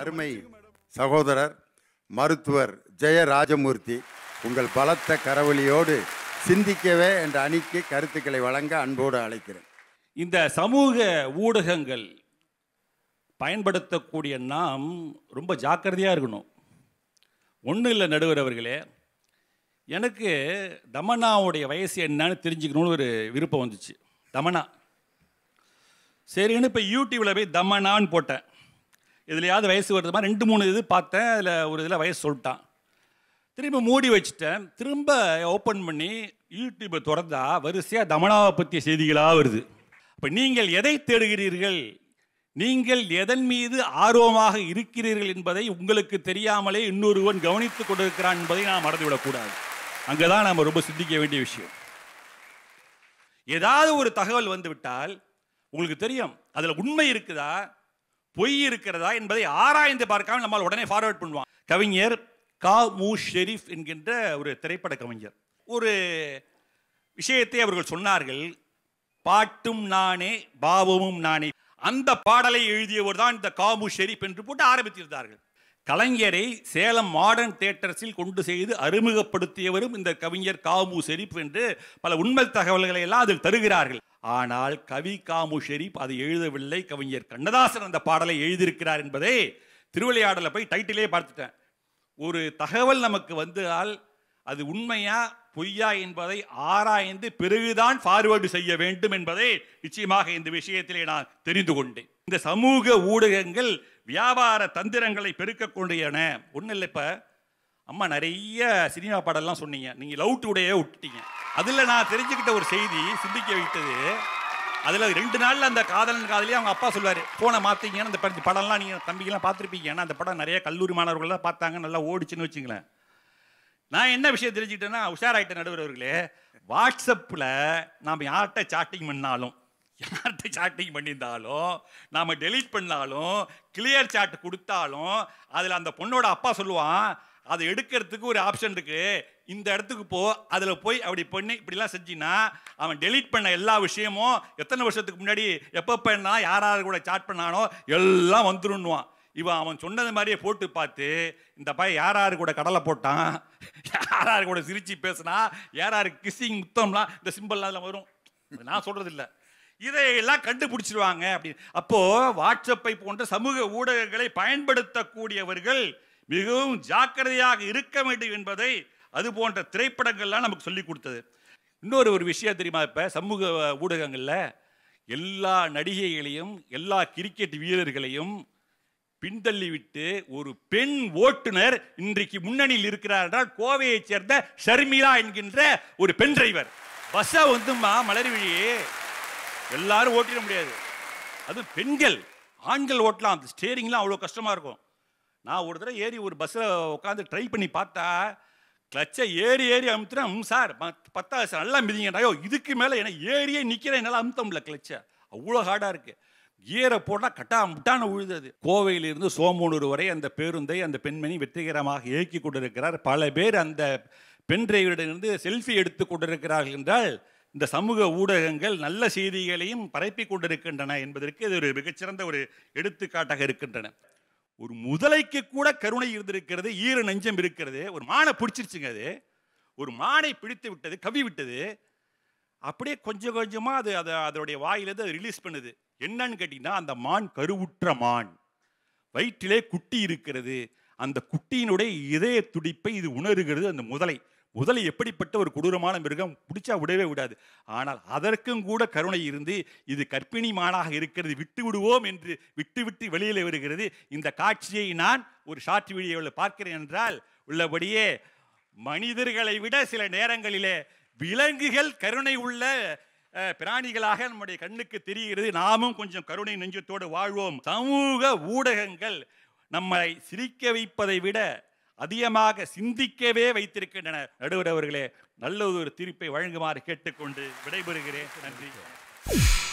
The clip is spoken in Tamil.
அருமை சகோதரர் மருத்துவர் ஜெயராஜமூர்த்தி உங்கள் பலத்த கரவழியோடு சிந்திக்கவே என்ற அணிக்கு கருத்துக்களை வழங்க அன்போடு அழைக்கிறேன் இந்த சமூக ஊடகங்கள் பயன்படுத்தக்கூடிய நாம் ரொம்ப ஜாக்கிரதையாக இருக்கணும் ஒன்றும் இல்லை நடுவர் அவர்களே எனக்கு தமனாவுடைய வயசு என்னன்னு தெரிஞ்சுக்கணும்னு ஒரு விருப்பம் வந்துச்சு தமனா சரின்னு இப்போ யூடியூப்பில் போய் தமனான்னு போட்டேன் இதுலையாவது வயசு வருதுமா ரெண்டு மூணு இது பார்த்தேன் அதில் ஒரு இதில் வயசு சொல்லிட்டான் திரும்ப மூடி வச்சுட்டேன் திரும்ப ஓப்பன் பண்ணி யூடியூப்பை திறந்தா வரிசையாக தமனாவை பற்றிய செய்திகளாக வருது இப்போ நீங்கள் எதை தேடுகிறீர்கள் நீங்கள் எதன் மீது ஆர்வமாக இருக்கிறீர்கள் என்பதை உங்களுக்கு தெரியாமலே இன்னொருவன் கவனித்துக் கொண்டிருக்கிறான் என்பதை நாம் மறந்துவிடக்கூடாது அங்கே தான் நாம் ரொம்ப சிந்திக்க வேண்டிய விஷயம் ஏதாவது ஒரு தகவல் வந்துவிட்டால் உங்களுக்கு தெரியும் அதில் உண்மை இருக்குதா பொய் இருக்கிறதா என்பதை ஆராய்ந்து பார்க்காம நம்மால் உடனே ஃபார்வேர்ட் பண்ணுவான் கவிஞர் கா மு ஷெரீஃப் என்கின்ற ஒரு திரைப்பட கவிஞர் ஒரு விஷயத்தை அவர்கள் சொன்னார்கள் பாட்டும் நானே பாவமும் நானே அந்த பாடலை எழுதியவர் தான் இந்த காமு ஷெரீப் என்று போட்டு ஆரம்பித்திருந்தார்கள் கலைஞரை சேலம் மாடர்ன் தேட்டர்ஸில் கொண்டு செய்து அறிமுகப்படுத்தியவரும் இந்த கவிஞர் காமு ஷெரீப் என்று பல உண்மை தகவல்களை எல்லாம் அதில் தருகிறார்கள் ஆனால் கவி காமு ஷெரீப் அதை எழுதவில்லை கவிஞர் கண்ணதாசன் அந்த பாடலை எழுதியிருக்கிறார் என்பதை திருவிளையாடலை போய் டைட்டிலே பார்த்துட்டேன் ஒரு தகவல் நமக்கு வந்தால் அது உண்மையா பொய்யா என்பதை ஆராய்ந்து பிறகுதான் ஃபார்வர்டு செய்ய வேண்டும் என்பதை நிச்சயமாக இந்த விஷயத்திலே நான் தெரிந்து கொண்டேன் இந்த சமூக ஊடகங்கள் வியாபார தந்திரங்களை பெருக்க கொண்டன ஒன்றும் இல்லை இப்போ அம்மா நிறைய சினிமா பாடலாம் சொன்னீங்க நீங்கள் லவ் டுடே விட்டுட்டீங்க அதில் நான் தெரிஞ்சுக்கிட்ட ஒரு செய்தி சிந்திக்க வைத்தது அதில் ரெண்டு நாளில் அந்த காதலன் காதலியே அவங்க அப்பா சொல்வார் ஃபோனை மாற்றிங்கன்னு அந்த படம்லாம் நீங்கள் தம்பிக்கெல்லாம் பார்த்துருப்பீங்க ஏன்னா அந்த படம் நிறைய கல்லூரி மாணவர்கள்லாம் பார்த்தாங்க நல்லா ஓடிச்சுன்னு வச்சுங்களேன் நான் என்ன விஷயம் தெரிஞ்சுக்கிட்டேன்னா உஷாராயிட்ட நடுவர்களே வாட்ஸ்அப்பில் நாம் யார்கிட்ட சாட்டிங் பண்ணாலும் யார்கிட்ட சாட்டிங் பண்ணியிருந்தாலும் நாம் டெலீட் பண்ணாலும் கிளியர் சாட் கொடுத்தாலும் அதில் அந்த பொண்ணோட அப்பா சொல்லுவான் அதை எடுக்கிறதுக்கு ஒரு ஆப்ஷன் இருக்குது இந்த இடத்துக்கு போ அதில் போய் அப்படி பண்ணி இப்படிலாம் செஞ்சின்னா அவன் டெலீட் பண்ண எல்லா விஷயமும் எத்தனை வருஷத்துக்கு முன்னாடி எப்போ பண்ணால் யார் யார் கூட சாட் பண்ணானோ எல்லாம் வந்துருன்னுவான் இவன் அவன் சொன்னது மாதிரியே போட்டு பார்த்து இந்த பையன் யார் கூட கடலை போட்டான் யார் கூட சிரிச்சு பேசுனா யார் கிசிங் முத்தம்லாம் இந்த சிம்பிள்லாம் அதில் வரும் நான் சொல்கிறது இல்லை இதையெல்லாம் கண்டுபிடிச்சிருவாங்க அப்படின்னு அப்போது வாட்ஸ்அப்பை போன்ற சமூக ஊடகங்களை பயன்படுத்தக்கூடியவர்கள் மிகவும் ஜாக்கிரதையாக இருக்க வேண்டும் என்பதை அது போன்ற திரைப்படங்கள்லாம் நமக்கு சொல்லி கொடுத்தது இன்னொரு ஒரு விஷயம் தெரியுமா இப்போ சமூக ஊடகங்களில் எல்லா நடிகைகளையும் எல்லா கிரிக்கெட் வீரர்களையும் பின்தள்ளிவிட்டு ஒரு பெண் ஓட்டுநர் இன்றைக்கு முன்னணியில் இருக்கிறார் என்றால் கோவையைச் சேர்ந்த ஷர்மிளா என்கின்ற ஒரு பெண் டிரைவர் பஸ்ஸை வந்துமா மலர் வழியே எல்லாரும் ஓட்டிட முடியாது அது பெண்கள் ஆண்கள் ஓட்டலாம் அந்த ஸ்டேரிங்லாம் அவ்வளோ கஷ்டமாக இருக்கும் நான் ஒரு தடவை ஏறி ஒரு பஸ்ஸில் உட்காந்து ட்ரை பண்ணி பார்த்தா கிளச்சை ஏறி ஏறி அமுத்துறேன் சார் பத்தாவது சார் நல்லா மிதிங்கடாயோ ஐயோ இதுக்கு மேலே ஏன்னா ஏறியே நிற்கிறேன் என்னால் அமுத்த முடியல கிளச்சை அவ்வளோ ஹார்டாக இருக்குது கியரை போட்டால் கட்டா முட்டான உழுதது கோவையிலிருந்து சோமனூர் வரை அந்த பேருந்தை அந்த பெண்மணி வெற்றிகரமாக இயக்கி கொண்டிருக்கிறார் பல பேர் அந்த பெண் டிரைவரிடமிருந்து செல்ஃபி எடுத்து கொண்டிருக்கிறார்கள் என்றால் இந்த சமூக ஊடகங்கள் நல்ல செய்திகளையும் பரப்பி கொண்டிருக்கின்றன என்பதற்கு இது ஒரு மிகச்சிறந்த ஒரு எடுத்துக்காட்டாக இருக்கின்றன ஒரு முதலைக்கு கூட கருணை இருந்திருக்கிறது ஈர நெஞ்சம் இருக்கிறது ஒரு மானை பிடிச்சிருச்சுங்க அது ஒரு மானை பிடித்து விட்டது கவி விட்டது அப்படியே கொஞ்சம் கொஞ்சமாக அது அதை அதனுடைய வாயிலேருந்து அதை ரிலீஸ் பண்ணுது என்னன்னு கேட்டிங்கன்னா அந்த மான் கருவுற்ற மான் வயிற்றிலே குட்டி இருக்கிறது அந்த குட்டியினுடைய இதய துடிப்பை இது உணர்கிறது அந்த முதலை முதலை எப்படிப்பட்ட ஒரு கொடூரமான மிருகம் பிடிச்சா விடவே விடாது ஆனால் அதற்கும் கூட கருணை இருந்து இது கற்பிணி மானாக இருக்கிறது விட்டு விடுவோம் என்று விட்டு விட்டு வெளியில் வருகிறது இந்த காட்சியை நான் ஒரு ஷார்ட் வீடியோவில் பார்க்கிறேன் என்றால் உள்ளபடியே மனிதர்களை விட சில நேரங்களிலே விலங்குகள் கருணை உள்ள பிராணிகளாக நம்முடைய கண்ணுக்கு தெரிகிறது நாமும் கொஞ்சம் கருணை நெஞ்சத்தோடு வாழ்வோம் சமூக ஊடகங்கள் நம்மை சிரிக்க வைப்பதை விட அதிகமாக சிந்திக்கவே வைத்திருக்கின்றன நடுவர் அவர்களே நல்ல ஒரு தீர்ப்பை வழங்குமாறு கேட்டுக்கொண்டு விடைபெறுகிறேன் நன்றி